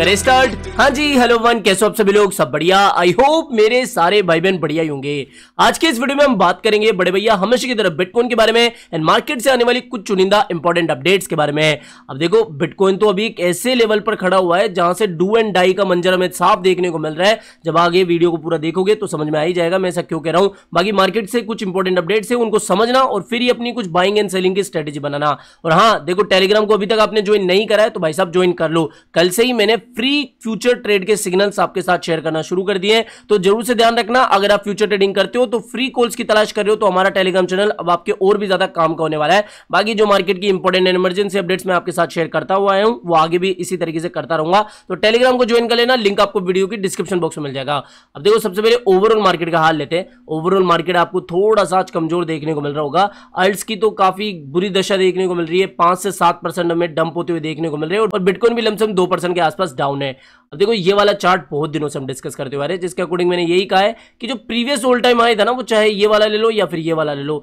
करें स्टार्ट हाँ जी hello one कैसे हो आप सभी लोग सब बढ़िया आई होप मेरे सारे भाई बहन बढ़िया ही होंगे आज के इस वीडियो में हम बात करेंगे बड़े भैया हमेशा की तरफ बिटकॉइन के बारे में एंड मार्केट से आने वाली कुछ चुनिंदा इंपॉर्टेंट अपडेट्स के बारे में अब देखो बिटकॉइन तो अभी एक ऐसे लेवल पर खड़ा हुआ है जहां से डू एंड डाई का मंजर हमें साफ देखने को मिल रहा है जब आगे वीडियो को पूरा देखोगे तो समझ में आ ही जाएगा मैं ऐसा क्यों कह रहा हूँ बाकी मार्केट से कुछ इंपॉर्टेंट अपडेट्स है उनको समझना और फिर ही अपनी कुछ बाइंग एंड सेलिंग की स्ट्रेटेजी बनाना और हाँ देखो टेलीग्राम को अभी तक आपने ज्वाइन नहीं करा है तो भाई साहब ज्वाइन कर लो कल से ही मैंने फ्री फ्यूचर ट्रेड के सिग्नल्स आपके साथ शेयर करना शुरू कर दिए तो जरूर से ध्यान रखना अगर आप फ्यूचर ट्रेडिंग करते हो तो फ्री कॉल्स की तलाश कर रहे हो तो हमारा टेलीग्राम चैनल अब आपके और भी ज्यादा काम का होने वाला है बाकी जो मार्केट की इंपॉर्टेंट इमरजेंसी अपडेट्स मैं आपके साथ शेयर करता हुआ हूं वो आगे भी इसी तरीके से करता रहूंगा तो टेलीग्राम को ज्वाइन कर लेना लिंक आपको वीडियो की डिस्क्रिप्शन बॉक्स में मिल जाएगा अब देखो सबसे पहले ओवरऑल मार्केट का हाल लेते हैं ओवरऑल मार्केट आपको थोड़ा सा कमजोर देखने को मिल रहा होगा अल्ट्स की तो काफी बुरी दशा देखने को मिल रही है पांच से सात परसेंट में डंप होते हुए देखने को मिल रहे हैं और बिटकॉइन भी लमसम दो परसेंट के आसपास डाउन है अब देखो ये वाला चार्ट बहुत दिनों से हम डिस्कस करते हुए जिसके अकॉर्डिंग मैंने यही कहा है कि जो प्रीवियस ओल्ड टाइम आया था ना वो चाहे ये वाला ले लो या फिर ये वाला ले लो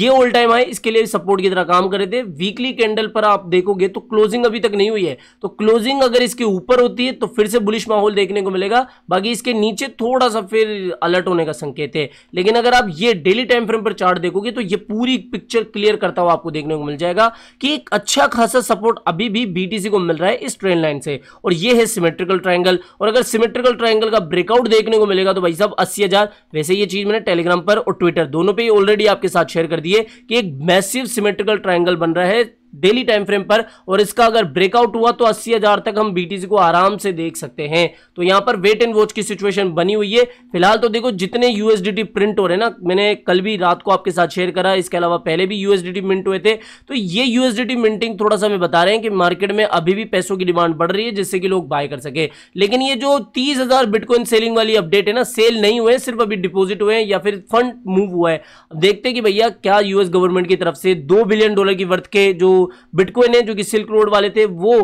ये ओल्ड टाइम है इसके लिए सपोर्ट की तरह काम करे थे वीकली कैंडल पर आप देखोगे तो क्लोजिंग अभी तक नहीं हुई है तो क्लोजिंग अगर इसके ऊपर होती है तो फिर से बुलिश माहौल देखने को मिलेगा बाकी इसके नीचे थोड़ा सा फिर अलर्ट होने का संकेत है लेकिन अगर आप ये डेली टाइम फ्रेम पर चार्ट देखोगे तो ये पूरी पिक्चर क्लियर करता हुआ आपको देखने को मिल जाएगा कि एक अच्छा खासा सपोर्ट अभी भी बीटीसी को मिल रहा है इस ट्रेन लाइन से और ये है सिमेट्रिकल ट्राइंगल और अगर सिमेट्रिकल ट्राइंगल का ब्रेकआउट देखने को मिलेगा तो भाई साहब अस्सी वैसे ये चीज मैंने टेलीग्राम पर और ट्विटर दोनों पर ऑलरेडी आपके साथ शेयर कर दिया दिए कि एक मैसिव सिमेट्रिकल ट्राइंगल बन रहा है डेली टाइम फ्रेम पर और इसका अगर ब्रेकआउट हुआ तो अस्सी हजार तक हम बी को आराम से देख सकते हैं तो यहां पर वेट एंड वॉच की सिचुएशन बनी हुई है फिलहाल तो देखो जितने यूएसडीटी प्रिंट हो रहे हैं ना मैंने कल भी रात को आपके साथ शेयर करा इसके अलावा पहले भी यूएसडीटी मिंट हुए थे तो ये यूएसडीटी मिंटिंग थोड़ा सा हमें बता रहे हैं कि मार्केट में अभी भी पैसों की डिमांड बढ़ रही है जिससे कि लोग बाय कर सके लेकिन ये जो तीस बिटकॉइन सेलिंग वाली अपडेट है ना सेल नहीं हुए सिर्फ अभी डिपोजिट हुए या फिर फंड मूव हुआ है देखते कि भैया क्या यूएस गवर्नमेंट की तरफ से दो बिलियन डॉलर की वर्थ के जो बिटकॉइन है जो कि सिल्क रोड वाले थे वो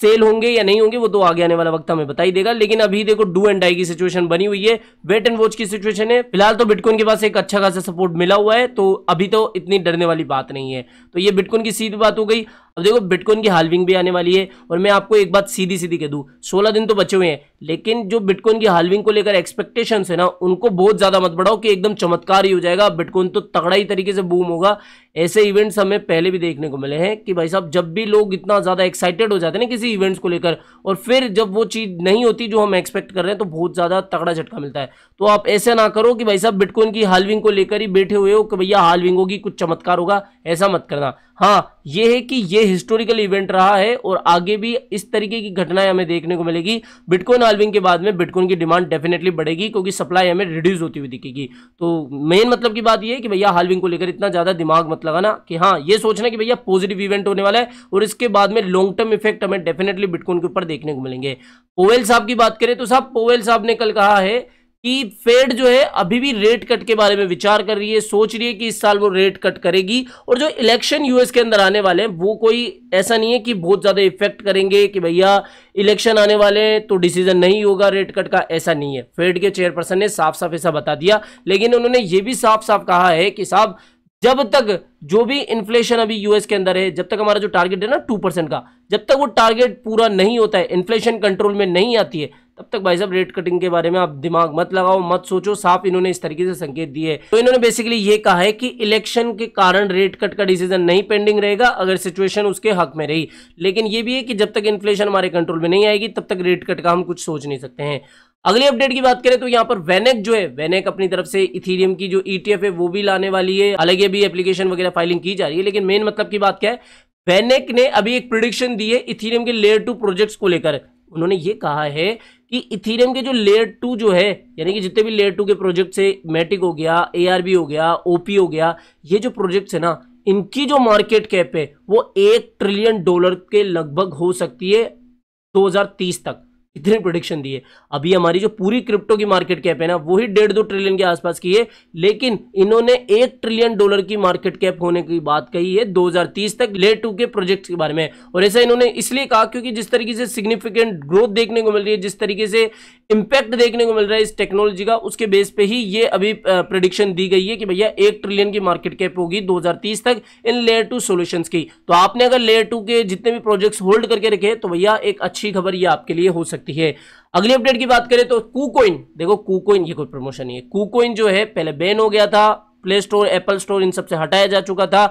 सेल होंगे या नहीं होंगे वो तो आगे आने वाला वक्त हमें बताई देगा लेकिन अभी देखो डू एंड डाई की सिचुएशन बनी हुई है वेट एंड वॉच की सिचुएशन है फिलहाल तो बिटकॉइन के पास एक अच्छा खासा सपोर्ट मिला हुआ है तो अभी तो इतनी डरने वाली बात नहीं है तो ये बिटकॉइन की सीधी बात हो गई अब देखो बिटकॉइन की हालविंग भी आने वाली है और मैं आपको एक बात सीधी सीधी कह दूं सोलह दिन तो बचे हुए हैं लेकिन जो बिटकॉइन की हालविंग को लेकर एक्सपेक्टेशन है ना उनको बहुत ज़्यादा मत बढ़ाओ कि एकदम चमत्कार ही हो जाएगा बिटकॉइन तो तगड़ा ही तरीके से बूम होगा ऐसे इवेंट्स हमें पहले भी देखने को मिले हैं कि भाई साहब जब भी लोग इतना ज़्यादा एक्साइटेड हो जाते हैं ना किसी इवेंट्स को लेकर और फिर जब वो चीज़ नहीं होती जो हम एक्सपेक्ट कर रहे हैं तो बहुत ज़्यादा तगड़ा झटका मिलता है तो आप ऐसे ना करो कि भाई साहब बिटकॉइन की हालविंग को लेकर ही बैठे हुए हो कि भैया हालविंग होगी कुछ चमत्कार होगा ऐसा मत करना हाँ ये है कि ये हिस्टोरिकल इवेंट रहा है और आगे भी इस तरीके की घटनाएं हमें देखने को मिलेगी बिटकॉइन आलविंग के बाद में बिटकॉइन की डिमांड डेफिनेटली बढ़ेगी क्योंकि सप्लाई हमें रिड्यूस होती हुई दिखेगी तो मेन मतलब की बात यह है कि भैया हालविंग को लेकर इतना ज़्यादा दिमाग मत लगाना कि हाँ ये सोचना कि भैया पॉजिटिव इवेंट होने वाला है और इसके बाद में लॉन्ग टर्म इफेक्ट हमें डेफिनेटली बिटकॉइन के ऊपर देखने को मिलेंगे पोवेल साहब की बात करें तो साहब पोवेल साहब ने कल कहा है कि फेड जो है अभी भी रेट कट के बारे में विचार कर रही है सोच रही है कि इस साल वो रेट कट करेगी और जो इलेक्शन यूएस के अंदर आने वाले हैं वो कोई ऐसा नहीं है कि बहुत ज़्यादा इफेक्ट करेंगे कि भैया इलेक्शन आने वाले हैं तो डिसीजन नहीं होगा रेट कट का ऐसा नहीं है फेड के चेयरपर्सन ने साफ साफ ऐसा बता दिया लेकिन उन्होंने ये भी साफ साफ कहा है कि साहब जब तक जो भी इन्फ्लेशन अभी यूएस के अंदर है जब तक हमारा जो टारगेट है ना टू परसेंट का जब तक वो टारगेट पूरा नहीं होता है इन्फ्लेशन कंट्रोल में नहीं आती है तब तक भाई साहब रेट कटिंग के बारे में आप दिमाग मत लगाओ मत सोचो साफ इन्होंने इस तरीके से संकेत दिए तो इन्होंने बेसिकली ये कहा है कि इलेक्शन के कारण रेट कट का डिसीजन नहीं पेंडिंग रहेगा अगर सिचुएशन उसके हक में रही लेकिन ये भी है कि जब तक इन्फ्लेशन हमारे कंट्रोल में नहीं आएगी तब तक रेट कट का हम कुछ सोच नहीं सकते हैं अगली अपडेट की बात करें तो यहाँ पर वेनेक जो है वेनेक अपनी तरफ से इथीरियम की जो ईटीएफ e है वो भी लाने वाली है अलग अभी एप्लीकेशन वगैरह फाइलिंग की जा रही है लेकिन मेन मतलब की बात क्या है वेनेक ने अभी एक प्रोडिक्शन दी है इथीरियम के लेयर टू प्रोजेक्ट्स को लेकर उन्होंने ये कहा है कि इथीरियम के जो लेयर टू जो है यानी कि जितने भी लेयर टू के प्रोजेक्ट से मैटिक हो गया एआरबी हो गया ओपी हो गया ये जो प्रोजेक्ट्स है ना इनकी जो मार्केट कैप है वो एक ट्रिलियन डॉलर के लगभग हो सकती है 2030 तक इतने प्रोडिक्शन दिए अभी हमारी जो पूरी क्रिप्टो की मार्केट कैप है ना वही डेढ़ दो ट्रिलियन के आसपास की है लेकिन इन्होंने एक ट्रिलियन डॉलर की मार्केट कैप होने की बात कही है 2030 तक ले टू के प्रोजेक्ट्स के बारे में और ऐसा इन्होंने इसलिए कहा क्योंकि जिस तरीके से सिग्निफिकेंट ग्रोथ देखने को मिल रही है जिस तरीके से इम्पैक्ट देखने को मिल रहा है इस टेक्नोलॉजी का उसके बेस पे ही ये अभी प्रोडिक्शन दी गई है कि भैया एक ट्रिलियन की मार्केट कैप होगी दो तक इन लेयर टू सोल्यूशन की तो आपने अगर लेयर टू के जितने भी प्रोजेक्ट्स होल्ड करके रखे तो भैया एक अच्छी खबर ये आपके लिए हो सकती सकती है अगली अपडेट की बात करें तो कूकोइन देखो कूकोइन ये कोई प्रमोशन नहीं है कूकोइन जो है पहले बैन हो गया था प्ले स्टोर एप्पल स्टोर इन सबसे हटाया जा चुका था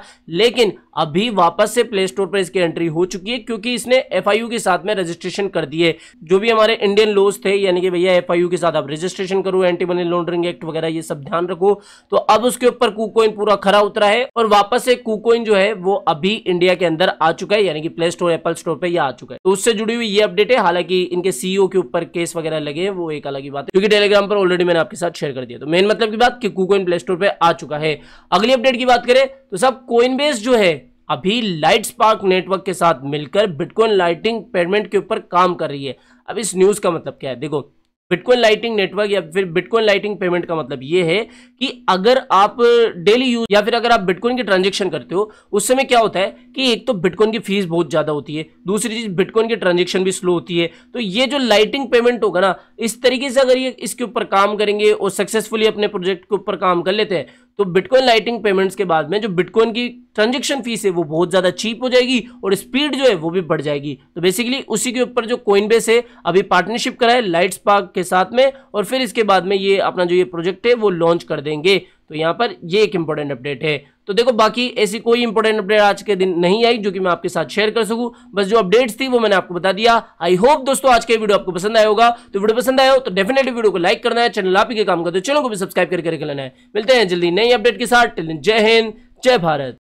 लेकिन अभी वापस से प्ले स्टोर पर इसकी एंट्री हो चुकी है क्योंकि इसने एफ के साथ में रजिस्ट्रेशन कर दिए जो भी हमारे इंडियन लोज थे यानी कि भैया एफ के साथ आप रजिस्ट्रेशन करो एंटी मनी लॉन्ड्रिंग एक्ट वगैरह ये सब ध्यान रखो तो अब उसके ऊपर कुकोइन पूरा खरा उतरा है और वापस से कुकोइन जो है वो अभी इंडिया के अंदर आ चुका है यानी कि प्ले स्टोर एप्पल स्टोर पर यह आ चुका है तो उससे जुड़ी हुई ये अपडेट है हालांकि इनके सीईओ के ऊपर केस वगैरह लगे वो एक अलग ही बात है क्योंकि टेलीग्राम पर ऑलरेडी मैंने आपके साथ शेयर कर दिया तो मेन मतलब की बात कि कुकोइन प्ले स्टोर पर आ चुका चुका है अगली अपडेट की बात करें तो सब कोइनबेस जो है अभी लाइट स्पार्क नेटवर्क के साथ मिलकर बिटकॉइन लाइटिंग पेमेंट के ऊपर काम कर रही है अब इस न्यूज़ का मतलब क्या है देखो बिटकॉइन लाइटिंग नेटवर्क या फिर बिटकॉइन लाइटिंग पेमेंट का मतलब यह है कि अगर आप डेली यूज या फिर अगर आप बिटकॉइन की ट्रांजेक्शन करते हो उस समय क्या होता है कि एक तो बिटकॉइन की फीस बहुत ज़्यादा होती है दूसरी चीज़ बिटकॉइन की ट्रांजेक्शन भी स्लो होती है तो ये जो लाइटिंग पेमेंट होगा ना इस तरीके से अगर ये इसके ऊपर काम करेंगे और सक्सेसफुली अपने प्रोजेक्ट के ऊपर काम कर लेते हैं तो बिटकॉइन लाइटिंग पेमेंट्स के बाद में जो बिटकॉइन की ट्रांजेक्शन फीस है वो बहुत ज़्यादा चीप हो जाएगी और स्पीड जो है वो भी बढ़ जाएगी तो बेसिकली उसी के ऊपर जो कोइन बेस है अभी पार्टनरशिप कराए लाइट्स पार्क के साथ में और फिर इसके बाद में ये अपना जो ये प्रोजेक्ट है वो लॉन्च कर देंगे तो यहाँ पर ये एक इंपॉर्टेंट अपडेट है तो देखो बाकी ऐसी कोई इंपॉर्टेंट अपडेट आज के दिन नहीं आई जो कि मैं आपके साथ शेयर कर सकूं बस जो अपडेट्स थी वो मैंने आपको बता दिया आई होप दोस्तों आज के वीडियो आपको पसंद आया होगा तो वीडियो पसंद आया हो तो डेफिनेटली वीडियो को लाइक करना है चैनल आप ही के काम करते चैनल को भी सब्सक्राइब करके रख लेना है मिलते हैं जल्दी नई अपडेट के साथ जय हिंद जय भारत